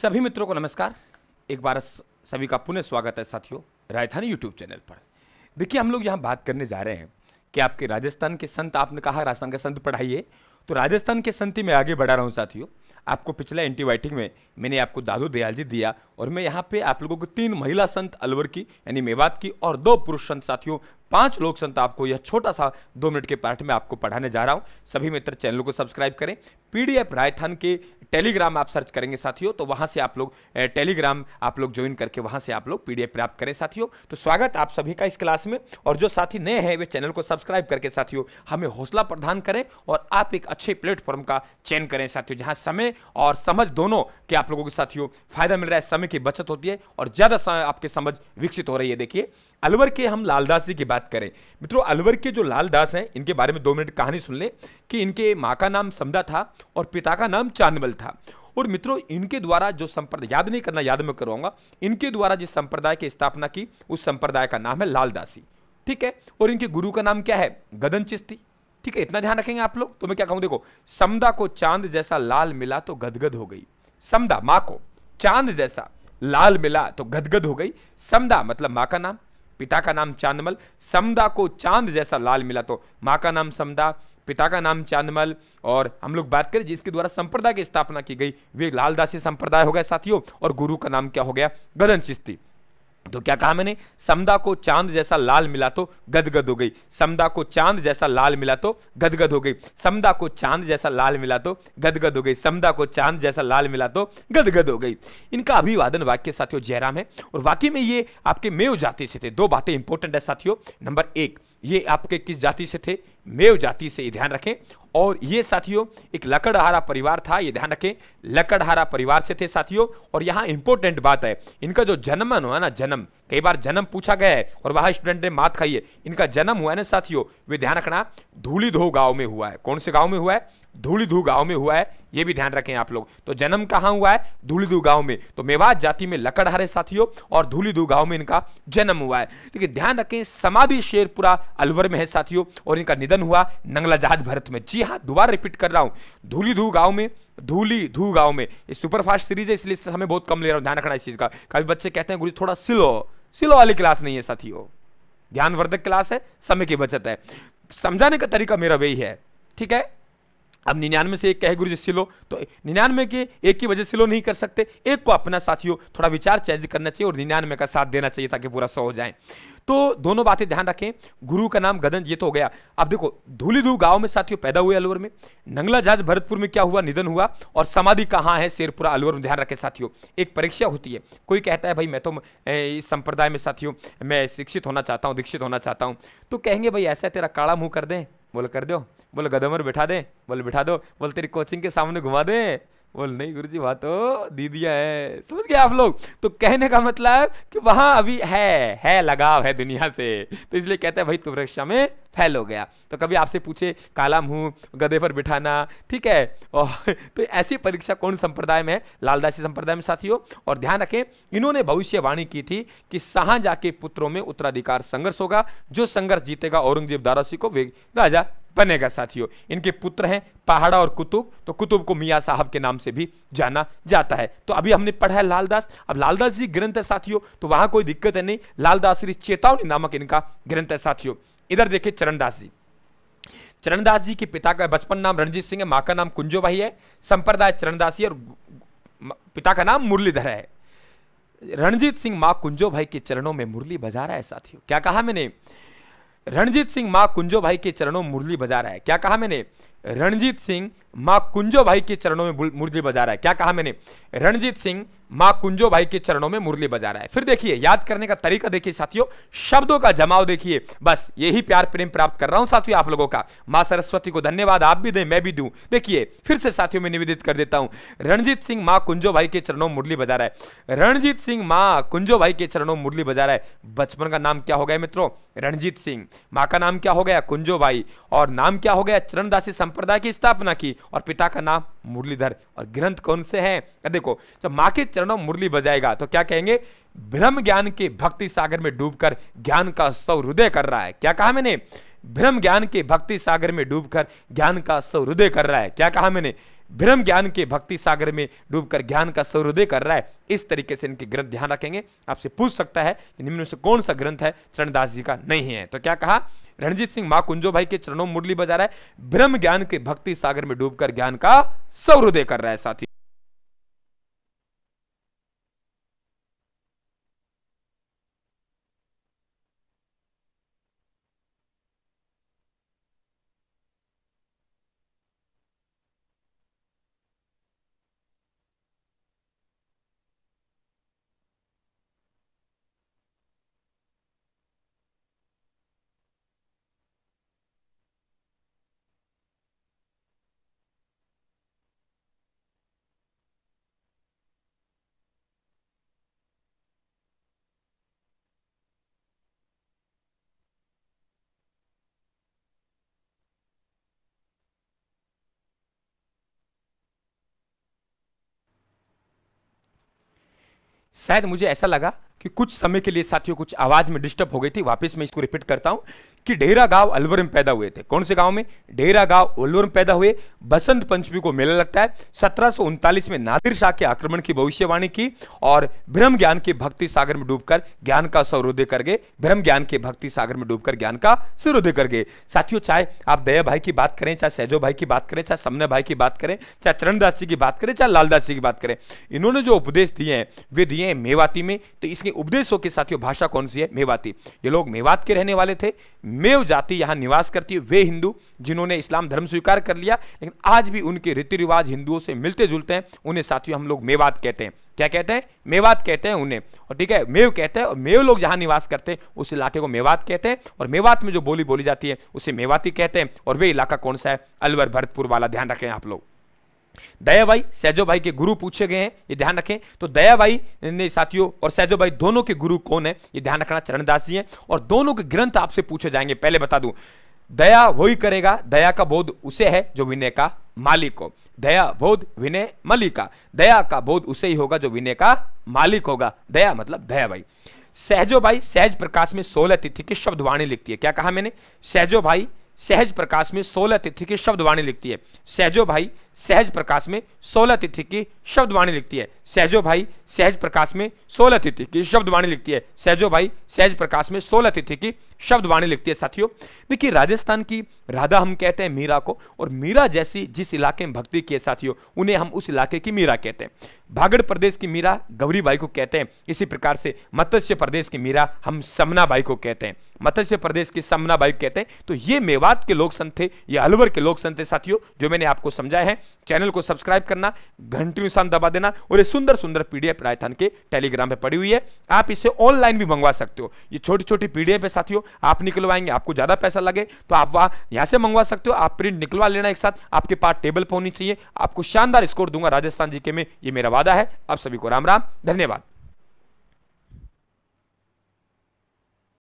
सभी मित्रों को नमस्कार एक बार सभी का पुनः स्वागत है साथियों राजधानी यूट्यूब चैनल पर देखिए हम लोग यहाँ बात करने जा रहे हैं कि आपके राजस्थान के संत आपने कहा राजस्थान के संत पढ़ाइए तो राजस्थान के संती में आगे बढ़ा रहा हूँ साथियों आपको पिछला एंटीबायोटिक में मैंने आपको दादू दयाल जी दिया और मैं यहाँ पे आप लोगों को तीन महिला संत अलवर की यानी मेवात की और दो पुरुष संत साथियों पांच लोक संत आपको यह छोटा सा दो मिनट के पार्ट में आपको पढ़ाने जा रहा हूँ सभी मित्र चैनल को सब्सक्राइब करें पीडीएफ रायथन के टेलीग्राम आप सर्च करेंगे साथियों तो वहां से आप लोग टेलीग्राम आप लोग ज्वाइन करके वहां से आप लोग पीडीएफ प्राप्त करें साथियों तो स्वागत आप सभी का इस क्लास में और जो साथी नए हैं वे चैनल को सब्सक्राइब करके साथियों हमें हौसला प्रदान करें और आप एक अच्छे प्लेटफॉर्म का चयन करें साथियों जहां समय और समझ दोनों के आप लोगों के साथियों फायदा मिल रहा है समय की बचत होती है और ज्यादा समय आपकी समझ विकसित हो रही है देखिए अलवर के हम लालदास जी की बात करें मित्रों अलवर के जो लालदास हैं इनके बारे में दो मिनट कहानी सुन लें कि इनके माँ का नाम समदा था और पिता का नाम चांदमल था और मित्रों इनके द्वारा जो संप्रदाय याद नहीं करना याद में करवाऊंगा इनके द्वारा जिस संप्रदाय की स्थापना की उस संप्रदाय का नाम है लालदासी ठीक है और इनके गुरु का नाम क्या है गदन चिस्ती ठीक है इतना ध्यान रखेंगे आप लोग तो मैं क्या कहूँ देखो समदा को चांद जैसा लाल मिला तो गदगद हो गई समदा माँ को चांद जैसा लाल मिला तो गदगद हो गई समदा मतलब माँ का नाम पिता का नाम चांदमल समदा को चांद जैसा लाल मिला तो माँ का नाम समदा पिता का नाम चांदमल और हम लोग बात करें जिसके द्वारा संप्रदाय की स्थापना की गई वे लालदासी संप्रदाय हो गया साथियों और गुरु का नाम क्या हो गया गदन चिश्ती तो क्या कहा मैंने समदा को चांद जैसा लाल मिला तो गदगद हो गई समदा को चांद जैसा लाल मिला तो गदगद हो गई समदा को चांद जैसा लाल मिला तो गदगद हो गई समदा को चांद जैसा लाल मिला तो गदगद हो गई इनका अभिवादन वाक्य साथियों जयराम है और वाकई में ये आपके मेव जाति से थे दो बातें इंपॉर्टेंट है साथियों नंबर एक ये आपके किस जाति से थे मेव जाति से ध्यान रखें और ये साथियों एक लकड़हारा परिवार था ये ध्यान रखें लकड़हारा परिवार से थे साथियों और यहाँ इंपॉर्टेंट बात है इनका जो जन्म है ना जन्म कई बार जन्म पूछा गया है और वहाँ स्टूडेंट ने मात खाई है इनका जन्म हुआ है ना साथियों वे ध्यान रखना धूलीधो गांव में हुआ है कौन से गांव में हुआ है धूलीधू गांव में हुआ है ये भी ध्यान रखें आप लोग तो जन्म कहाँ हुआ है धूलीधू गांव में तो मेवात जाति में लकड़हारे साथियों और धूलीधू गांव में इनका जन्म हुआ है देखिए ध्यान रखें समाधि शेरपुरा अलवर में है साथियों और इनका निधन हुआ नंगला जहाज भारत में जी हाँ दोबारा रिपीट कर रहा हूँ धूलीधू गांव में धूली धू गांव में ये सुपरफास्ट सीरीज है इसलिए समय बहुत कम ले रहा हूँ ध्यान रखना इस चीज़ का कभी बच्चे कहते हैं गुरु थोड़ा सिलो सिलो वाली क्लास नहीं है साथियों ध्यानवर्धक क्लास है समय की बचत है समझाने का तरीका मेरा वही है ठीक है अब निन्यानवे से एक कहे गुरु जी सिलो तो निन्यानवे के एक की वजह से लो नहीं कर सकते एक को अपना साथियों थोड़ा विचार चेंज करना चाहिए और निन्यानवे का साथ देना चाहिए ताकि पूरा सौ हो जाए तो दोनों बातें ध्यान रखें गुरु का नाम गदन ये तो हो गया अब देखो धू गांव में साथियों पैदा हुए अलवर में नंगला जहाज भरतपुर में क्या हुआ निधन हुआ और समाधि कहाँ है शेरपुरा अलवर में ध्यान रखें साथियों एक परीक्षा होती है कोई कहता है भाई मैं तो इस संप्रदाय में साथियों मैं शिक्षित होना चाहता हूँ दीक्षित होना चाहता हूँ तो कहेंगे भाई ऐसा तेरा काड़ा मुंह कर दें बोले कर दो बोले गदमर बिठा दे बोले बिठा दो बोले तेरी कोचिंग के सामने घुमा दे बोल नहीं गुरु जी बात हो दे दिया है समझ गए आप लोग तो कहने का मतलब कि वहां अभी है है लगाव है दुनिया से तो इसलिए कहते हैं भाई तुम रक्षा में फैल हो गया तो कभी आपसे पूछे काला मुंह गधे पर बिठाना ठीक है और तो ऐसी परीक्षा कौन संप्रदाय में है लालदासी संप्रदाय में साथियों और ध्यान रखें इन्होंने भविष्यवाणी की थी कि शाहजहाँ के पुत्रों में उत्तराधिकार संघर्ष होगा जो संघर्ष जीतेगा औरंगजेब दारासी को राजा बनेगा साथियों इनके पुत्र हैं पहाड़ा और कुतुब तो कुतुब को मियाँ साहब के नाम से भी जाना जाता है तो अभी हमने पढ़ा है लालदास अब लालदास जी ग्रंथ है साथियों तो वहां कोई दिक्कत है नहीं लालदास श्री चेतावनी नामक इनका ग्रंथ है साथियों इधर देखिए चरणदास जी चरणदास जी के पिता का बचपन नाम रणजीत सिंह है माँ का नाम कुंजोबाई है संप्रदाय चरणदासी और पिता का नाम मुरलीधर है रणजीत सिंह माँ कुंजो भाई के चरणों में मुरली बजा रहा है साथियों क्या कहा मैंने रणजीत सिंह मां कुंजो भाई के चरणों मुरली बजा रहा है क्या कहा मैंने रणजीत सिंह माँ कुंजो भाई के चरणों में मुरली बजा रहा है क्या कहा मैंने रणजीत सिंह माँ कुंजो भाई के चरणों में मुरली बजा रहा है फिर देखिए याद करने का तरीका देखिए साथियों शब्दों का जमाव देखिए बस यही प्यार प्रेम प्राप्त कर रहा हूं साथियों आप लोगों का माँ सरस्वती को धन्यवाद आप भी दें मैं भी दू देखिए फिर से साथियों में निवेदित कर देता हूं रणजीत सिंह माँ कुंजो भाई के चरणों में मुरली बजा रहा है रणजीत सिंह माँ कुंजो भाई के चरणों में मुरली बजा रहा है बचपन का नाम क्या हो गया मित्रों रणजीत सिंह माँ का नाम क्या हो गया कुंजो भाई और नाम क्या हो गया चरणदासी संप्रदाय की स्थापना की और पिता का नाम मुरलीधर और ग्रंथ कौन से हैं देखो जब माँ के चरणों मुरली बजाएगा तो क्या कहेंगे ब्रह्म ज्ञान के भक्ति सागर में डूबकर ज्ञान का सौ हृदय कर रहा है क्या कहा मैंने ब्रह्म ज्ञान के भक्ति सागर में डूबकर ज्ञान का सौ हृदय कर रहा है क्या कहा मैंने भ्रम ज्ञान के भक्ति सागर में डूबकर ज्ञान का सौरोदय कर रहा है इस तरीके से इनके ग्रंथ ध्यान रखेंगे आपसे पूछ सकता है कि निम्न से कौन सा ग्रंथ है चरणदास जी का नहीं है तो क्या कहा रणजीत सिंह मां कुंजो भाई के चरणों मुरली बजा रहा है ब्रह्म ज्ञान के भक्ति सागर में डूबकर ज्ञान का सौहृदय कर रहा है साथी शायद मुझे ऐसा लगा कि कुछ समय के लिए साथियों कुछ आवाज में डिस्टर्ब हो गई थी वापस मैं इसको रिपीट करता हूं कि डेरा गांव अलवर में पैदा हुए थे कौन से गांव में डेरा गांव अलवर में पैदा हुए बसंत पंचमी को मेला लगता है सत्रह में नादिर शाह के आक्रमण की भविष्यवाणी की और ब्रह्म ज्ञान के भक्ति सागर में डूबकर ज्ञान का सौरोदय कर गए ब्रह्म ज्ञान के भक्ति सागर में डूबकर ज्ञान का सूर्योदय कर गए साथियों चाहे आप दया भाई की बात करें चाहे सहजो भाई की बात करें चाहे समना भाई की बात करें चाहे चरणदास जी की बात करें चाहे लालदास जी की बात करें इन्होंने जो उपदेश दिए हैं वे दिए हैं मेवाती में तो इसके बाकी उपदेशों के साथियों भाषा कौन सी है मेवाती ये लोग मेवात के रहने वाले थे मेव जाति यहाँ निवास करती है वे हिंदू जिन्होंने इस्लाम धर्म स्वीकार कर लिया लेकिन आज भी उनके रीति रिवाज हिंदुओं से मिलते जुलते हैं उन्हें साथियों हम लोग मेवात कहते हैं क्या कहते हैं मेवात कहते हैं उन्हें और ठीक है मेव कहते हैं और मेव लोग जहां निवास करते हैं उस इलाके को मेवात कहते हैं और मेवात में जो बोली बोली जाती है उसे मेवाती कहते हैं और वे इलाका कौन सा है अलवर भरतपुर वाला ध्यान रखें आप लोग दया भाई सैजो भाई के गुरु पूछे गए हैं ये ध्यान रखें तो दया भाई ने साथियों और सैजो भाई दोनों के गुरु कौन है ये ध्यान रखना चरणदास जी हैं और दोनों के ग्रंथ आपसे पूछे जाएंगे पहले बता दूं दया वही करेगा दया का बोध उसे है जो विनय का मालिक हो दया बोध विनय मलिका दया का बोध उसे ही होगा जो विनय का मालिक होगा दया मतलब दया भाई सहजो भाई सहज प्रकाश में सोलह तिथि की शब्दवाणी लिखती है क्या कहा मैंने सहजो भाई सहज प्रकाश में सोलह तिथि की शब्दवाणी लिखती है सहजो भाई सहज प्रकाश में सोलह तिथि की शब्दवाणी लिखती है सहजो भाई सहज प्रकाश में सोलह तिथि की शब्दवाणी लिखती है सहजो भाई सहज प्रकाश में सोलह तिथि की शब्दवाणी लिखती है साथियों देखिए राजस्थान की राधा हम कहते हैं मीरा को और मीरा जैसी जिस इलाके में भक्ति की है साथियों उन्हें हम उस इलाके की मीरा कहते हैं भागड़ प्रदेश की मीरा गौरी बाई को कहते हैं इसी प्रकार से मत्स्य प्रदेश की मीरा हम समना बाई को कहते हैं मत्स्य प्रदेश की समना बाई कहते हैं तो ये मेवात के लोक संत थे ये अलवर के लोक संत थे साथियों जो मैंने आपको समझाया है चैनल को सब्सक्राइब करना घंटी निशान दबा देना और ये सुंदर सुंदर पीडीएफ राजस्थान के टेलीग्राम पे पड़ी हुई है आप इसे ऑनलाइन भी मंगवा सकते हो ये छोटी छोटी पीडीएफ है साथियों आप निकलवाएंगे आपको ज्यादा पैसा लगे तो आप वहां यहां से मंगवा सकते हो आप प्रिंट निकलवा लेना एक साथ आपके पास टेबल पर होनी चाहिए आपको शानदार स्कोर दूंगा राजस्थान जी के में ये मेरा वादा है आप सभी को राम राम धन्यवाद